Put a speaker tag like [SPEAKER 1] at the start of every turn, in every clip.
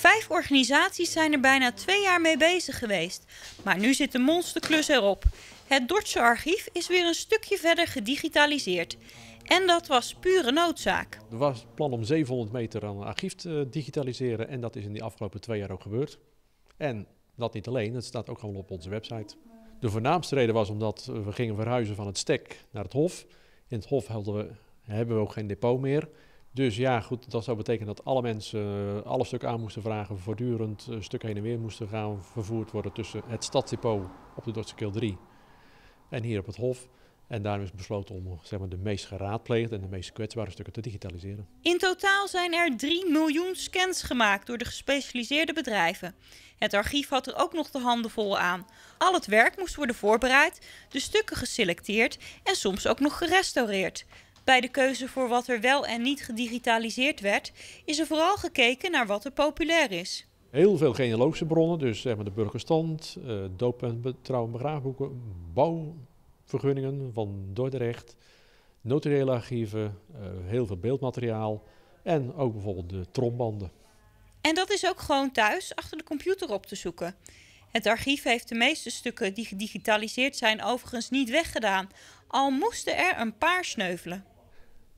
[SPEAKER 1] Vijf organisaties zijn er bijna twee jaar mee bezig geweest. Maar nu zit de monsterklus erop. Het Dortse archief is weer een stukje verder gedigitaliseerd. En dat was pure noodzaak.
[SPEAKER 2] Er was het plan om 700 meter aan archief te digitaliseren. En dat is in die afgelopen twee jaar ook gebeurd. En dat niet alleen, dat staat ook gewoon op onze website. De voornaamste reden was omdat we gingen verhuizen van het stek naar het hof. In het hof we, hebben we ook geen depot meer. Dus ja, goed, dat zou betekenen dat alle mensen eh, alle stukken aan moesten vragen, voortdurend eh, stukken heen en weer moesten gaan vervoerd worden tussen het stadsdepot op de Dordtse Keel 3 en hier op het Hof. En daarom is besloten om eh, zeg maar, de meest geraadpleegde en de meest kwetsbare stukken te digitaliseren.
[SPEAKER 1] In totaal zijn er 3 miljoen scans gemaakt door de gespecialiseerde bedrijven. Het archief had er ook nog de handen vol aan. Al het werk moest worden voorbereid, de stukken geselecteerd en soms ook nog gerestaureerd. Bij de keuze voor wat er wel en niet gedigitaliseerd werd, is er vooral gekeken naar wat er populair is.
[SPEAKER 2] Heel veel genealogische bronnen, dus zeg maar de burgerstand, eh, doop- en trouw- en begraafboeken, bouwvergunningen van Dordrecht, notariële archieven, eh, heel veel beeldmateriaal en ook bijvoorbeeld de trombanden.
[SPEAKER 1] En dat is ook gewoon thuis achter de computer op te zoeken. Het archief heeft de meeste stukken die gedigitaliseerd zijn overigens niet weggedaan, al moesten er een paar sneuvelen.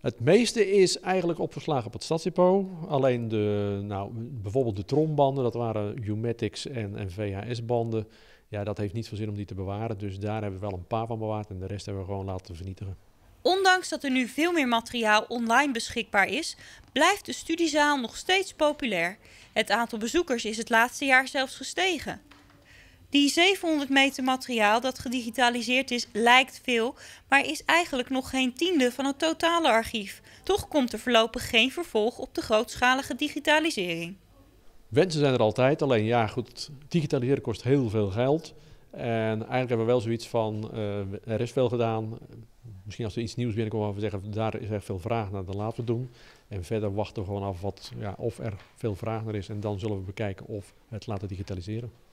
[SPEAKER 2] Het meeste is eigenlijk opgeslagen op het stadsdepot. Alleen de, nou, bijvoorbeeld de trombanden, dat waren Humatics en, en VHS-banden. Ja, dat heeft niet veel zin om die te bewaren. Dus daar hebben we wel een paar van bewaard en de rest hebben we gewoon laten
[SPEAKER 1] vernietigen. Ondanks dat er nu veel meer materiaal online beschikbaar is, blijft de studiezaal nog steeds populair. Het aantal bezoekers is het laatste jaar zelfs gestegen. Die 700 meter materiaal dat gedigitaliseerd is, lijkt veel, maar is eigenlijk nog geen tiende van het totale archief. Toch komt er voorlopig geen vervolg op de grootschalige digitalisering.
[SPEAKER 2] Wensen zijn er altijd, alleen ja goed, digitaliseren kost heel veel geld. En eigenlijk hebben we wel zoiets van, eh, er is veel gedaan. Misschien als er iets nieuws binnenkomt waar we zeggen, daar is echt veel vraag naar, dan laten we het doen. En verder wachten we gewoon af wat, ja, of er veel vraag naar is en dan zullen we bekijken of het laten digitaliseren.